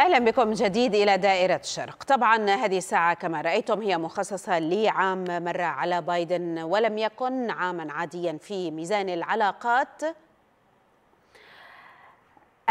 اهلا بكم جديد الى دائره الشرق طبعا هذه الساعه كما رايتم هي مخصصه لعام مر على بايدن ولم يكن عاما عاديا في ميزان العلاقات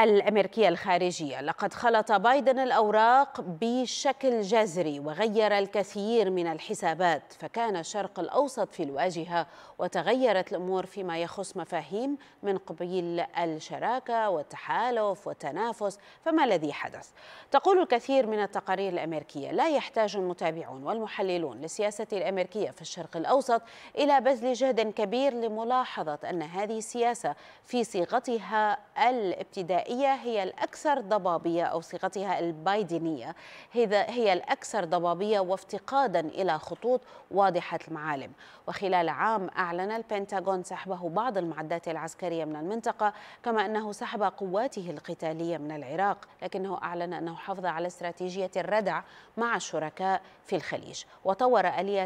الأمريكية الخارجية لقد خلط بايدن الأوراق بشكل جذري وغير الكثير من الحسابات فكان الشرق الأوسط في الواجهة وتغيرت الأمور فيما يخص مفاهيم من قبيل الشراكة والتحالف والتنافس فما الذي حدث؟ تقول الكثير من التقارير الأمريكية لا يحتاج المتابعون والمحللون للسياسة الأمريكية في الشرق الأوسط إلى بذل جهد كبير لملاحظة أن هذه السياسة في صيغتها الابتدائية الغذائية هي الأكثر ضبابية أو صيغتها البايدنية هي الأكثر ضبابية وافتقادا إلى خطوط واضحة المعالم وخلال عام أعلن البنتاغون سحبه بعض المعدات العسكرية من المنطقة كما أنه سحب قواته القتالية من العراق لكنه أعلن أنه حافظ على استراتيجية الردع مع الشركاء في الخليج وطور آلية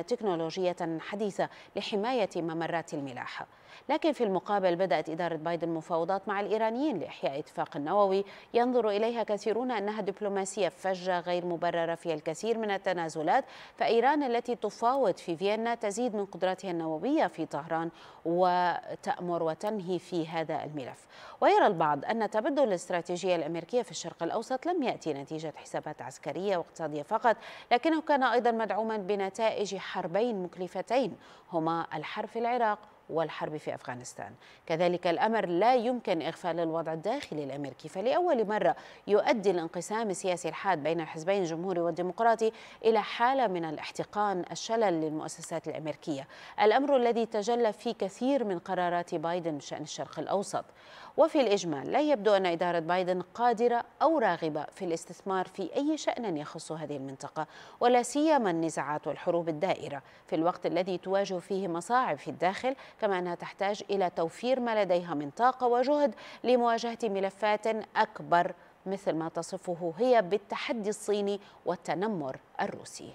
تكنولوجية حديثة لحماية ممرات الملاحة لكن في المقابل بدأت إدارة بايدن مفاوضات مع الإيرانيين لإحياء اتفاق النووي ينظر إليها كثيرون أنها دبلوماسية فجة غير مبررة فيها الكثير من التنازلات فإيران التي تفاوض في فيينا تزيد من قدراتها النووية في طهران وتأمر وتنهي في هذا الملف ويرى البعض أن تبدل الاستراتيجية الأمريكية في الشرق الأوسط لم يأتي نتيجة حسابات عسكرية واقتصادية فقط لكنه كان أيضا مدعوما بنتائج حربين مكلفتين هما الحرب في العراق والحرب في أفغانستان كذلك الأمر لا يمكن إغفال الوضع الداخلي الأمريكي فلأول مرة يؤدي الانقسام السياسي الحاد بين الحزبين الجمهوري والديمقراطي إلى حالة من الاحتقان الشلل للمؤسسات الأمريكية الأمر الذي تجلى في كثير من قرارات بايدن بشأن الشرق الأوسط وفي الإجمال لا يبدو أن إدارة بايدن قادرة أو راغبة في الاستثمار في أي شأن يخص هذه المنطقة ولا سيما النزاعات والحروب الدائرة في الوقت الذي تواجه فيه مصاعب في الداخل كما أنها تحتاج إلى توفير ما لديها من طاقة وجهد لمواجهة ملفات أكبر مثل ما تصفه هي بالتحدي الصيني والتنمر الروسي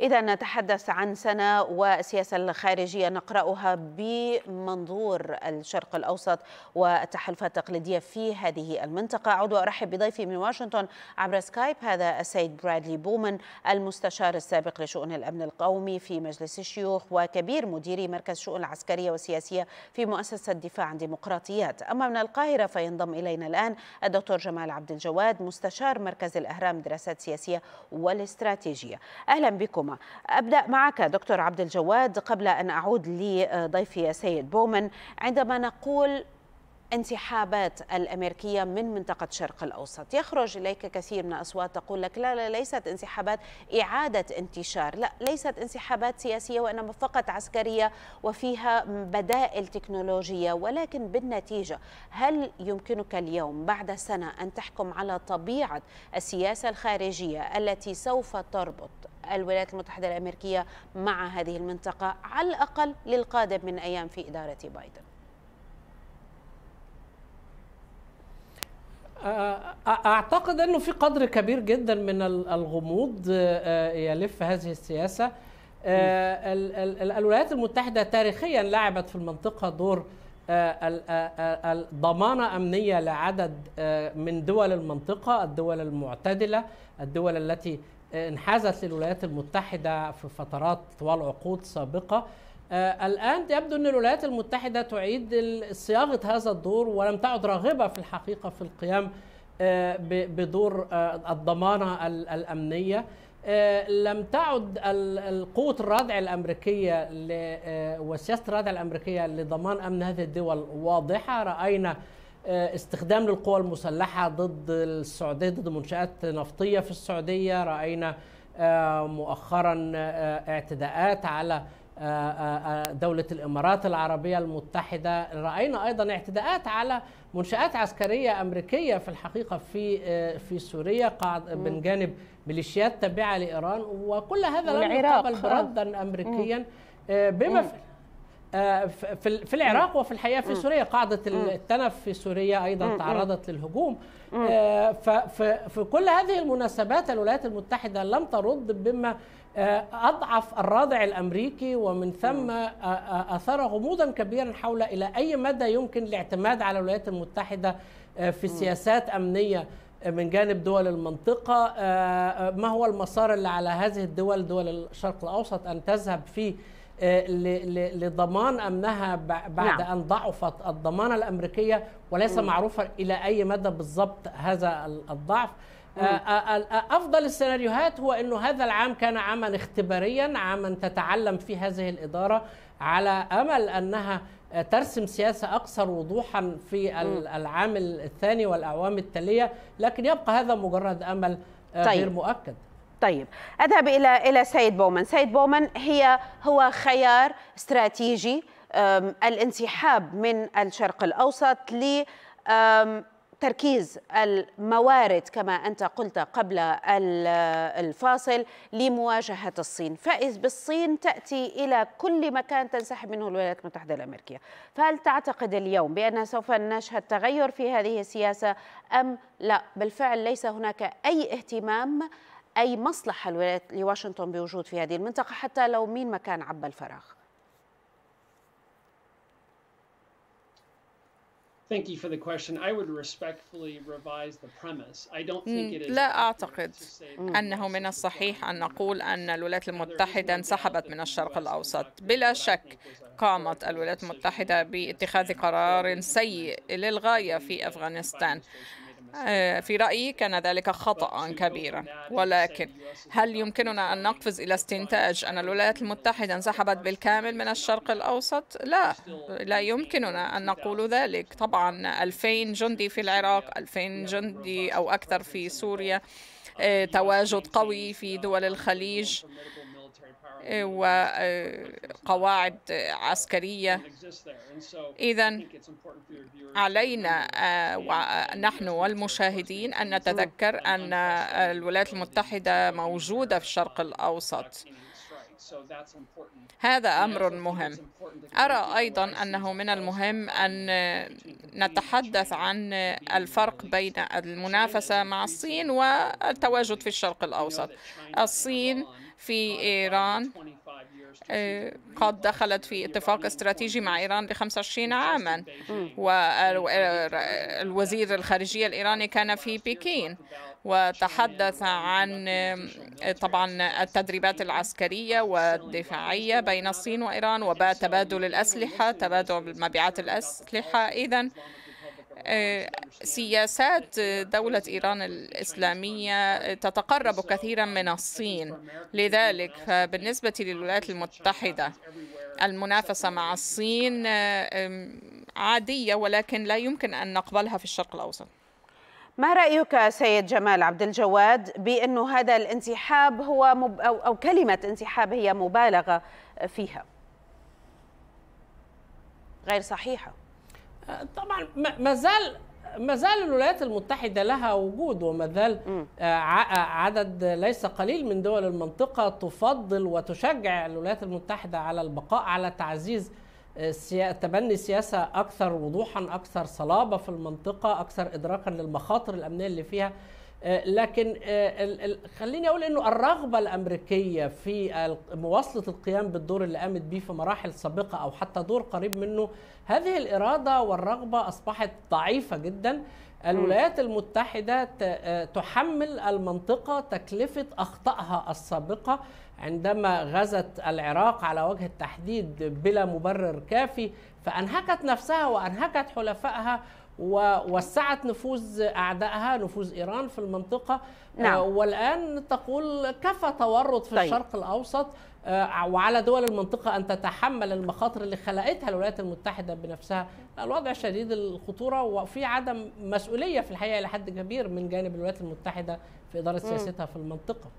إذا نتحدث عن سنة والسياسة الخارجية نقرأها بمنظور الشرق الأوسط والتحالفات التقليدية في هذه المنطقة أعود وأرحب بضيفي من واشنطن عبر سكايب هذا السيد برادلي بومن المستشار السابق لشؤون الأمن القومي في مجلس الشيوخ وكبير مديري مركز الشؤون العسكرية والسياسية في مؤسسة الدفاع عن ديمقراطيات أما من القاهرة فينضم إلينا الآن الدكتور جمال عبد الجواد مستشار مركز الأهرام دراسات سياسية والاستراتيجية أهلا بكم الحكومة أبدأ معك دكتور عبد الجواد قبل أن أعود لضيفي السيد بومن عندما نقول انسحابات الأمريكية من منطقة شرق الأوسط يخرج إليك كثير من الأصوات تقول لك لا, لا ليست انسحابات إعادة انتشار لا ليست انسحابات سياسية وإنما فقط عسكرية وفيها بدائل تكنولوجية ولكن بالنتيجة هل يمكنك اليوم بعد سنة أن تحكم على طبيعة السياسة الخارجية التي سوف تربط الولايات المتحدة الأمريكية مع هذه المنطقة على الأقل للقادم من أيام في إدارة بايدن اعتقد انه في قدر كبير جدا من الغموض آه، آه، يلف هذه السياسه آه، الولايات المتحده تاريخيا لعبت في المنطقه دور ضمانه امنيه لعدد من دول المنطقه الدول المعتدله الدول التي انحازت للولايات المتحده في فترات طوال عقود سابقه آه، الآن يبدو أن الولايات المتحدة تعيد صياغة هذا الدور ولم تعد راغبة في الحقيقة في القيام آه، بدور آه، الضمانة الأمنية لم تعد قوة الردع الأمريكية وسياسة الردع الأمريكية لضمان أمن هذه الدول واضحة رأينا استخدام للقوى المسلحة ضد السعودية ضد منشآت نفطية في السعودية رأينا مؤخرا اعتداءات على آه، آه، آه، دولة الإمارات العربية المتحدة رأينا أيضا اعتداءات على منشآت عسكرية أمريكية في الحقيقة في في سوريا قاعد من جانب ميليشيات تابعة لإيران وكل هذا لم يقبل بردا أمريكيا بما في آه، في العراق وفي الحقيقه في سوريا قاعده التنف في سوريا ايضا تعرضت للهجوم آه، ففي كل هذه المناسبات الولايات المتحده لم ترد بما آه، اضعف الرادع الامريكي ومن ثم اثار غموضا كبيرا حول الى اي مدى يمكن الاعتماد على الولايات المتحده في سياسات امنيه من جانب دول المنطقة آه، آه، ما هو المسار اللي على هذه الدول دول الشرق الأوسط أن تذهب فيه آه، لضمان امنها بعد نعم. ان ضعفت الضمانه الامريكيه وليس معروفا الى اي مدى بالضبط هذا الضعف آه، آه، آه، افضل السيناريوهات هو انه هذا العام كان عاما اختباريا عاما تتعلم فيه هذه الاداره على امل انها ترسم سياسه اكثر وضوحا في العام الثاني والاعوام التاليه لكن يبقى هذا مجرد امل طيب. غير مؤكد طيب اذهب الى الى سيد بومن سيد بومن هي هو خيار استراتيجي الانسحاب من الشرق الاوسط ل تركيز الموارد كما أنت قلت قبل الفاصل لمواجهة الصين فإذ بالصين تأتي إلى كل مكان تنسحب منه الولايات المتحدة الأمريكية فهل تعتقد اليوم بأن سوف نشهد تغير في هذه السياسة أم لا بالفعل ليس هناك أي اهتمام أي مصلحة لواشنطن بوجود في هذه المنطقة حتى لو مين ما كان عبى الفراغ Thank you for the question. I would respectfully revise the premise. I don't think it is لا أعتقد أنه من الصحيح أن نقول أن الولايات المتحدة انسحبت من الشرق الأوسط بلا شك قامت الولايات المتحدة باتخاذ قرار سيء للغاية في أفغانستان آه، في رأيي كان ذلك خطأ كبيرا ولكن هل يمكننا أن نقفز إلى استنتاج أن الولايات المتحدة انسحبت بالكامل من الشرق الأوسط؟ لا لا يمكننا أن نقول ذلك طبعا 2000 جندي في العراق 2000 جندي أو أكثر في سوريا آه، تواجد قوي في دول الخليج وقواعد عسكرية إذا علينا آه، نحن والمشاهدين أن نتذكر أن الولايات المتحدة موجودة في الشرق الأوسط هذا أمر مهم أرى أيضا أنه من المهم أن نتحدث عن الفرق بين المنافسة مع الصين والتواجد في الشرق الأوسط الصين في إيران آه، قد دخلت في اتفاق استراتيجي مع إيران ل 25 عاما والوزير الخارجية الإيراني كان في بكين وتحدث عن آه، طبعا التدريبات العسكرية والدفاعية بين الصين وإيران وتبادل الأسلحة تبادل مبيعات الأسلحة إذا آه، سياسات دولة إيران الإسلامية تتقرب كثيرا من الصين لذلك فبالنسبة للولايات المتحدة المنافسة مع الصين آه، عادية ولكن لا يمكن أن نقبلها في الشرق الأوسط ما رأيك سيد جمال عبد الجواد بأنه هذا الانسحاب هو مب... أو... أو كلمة انسحاب هي مبالغة فيها غير صحيحة طبعا ما زال ما زال الولايات المتحدة لها وجود وما زال آه، آه، عدد ليس قليل من دول المنطقة تفضل وتشجع الولايات المتحدة على البقاء على تعزيز آه، تبني سياسة أكثر وضوحا أكثر صلابة في المنطقة أكثر إدراكا للمخاطر الأمنية اللي فيها آه، لكن آه، خليني اقول انه الرغبه الامريكيه في مواصله القيام بالدور اللي قامت به في مراحل سابقه او حتى دور قريب منه هذه الاراده والرغبه اصبحت ضعيفه جدا الولايات المتحده آه، تحمل المنطقه تكلفه اخطائها السابقه عندما غزت العراق على وجه التحديد بلا مبرر كافي فانهكت نفسها وانهكت حلفائها ووسعت نفوذ اعدائها نفوذ ايران في المنطقه آه، نعم. والان تقول كفى تورط في طيب. الشرق الاوسط آه، وعلى دول المنطقة أن تتحمل المخاطر اللي خلقتها الولايات المتحدة بنفسها الوضع شديد الخطورة وفي عدم مسؤولية في الحقيقة إلى حد كبير من جانب الولايات المتحدة في إدارة سياستها في المنطقة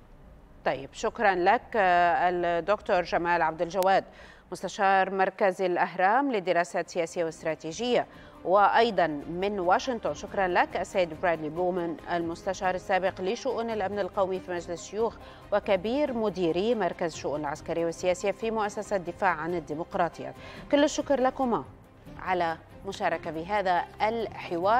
طيب شكرا لك آه، الدكتور جمال عبد الجواد مستشار مركز الأهرام للدراسات السياسية والاستراتيجية وأيضا من واشنطن شكرا لك السيد برادلي بومن المستشار السابق لشؤون الأمن القومي في مجلس الشيوخ وكبير مديري مركز الشؤون العسكرية والسياسية في مؤسسة الدفاع عن الديمقراطية كل الشكر لكما على مشاركة بهذا الحوار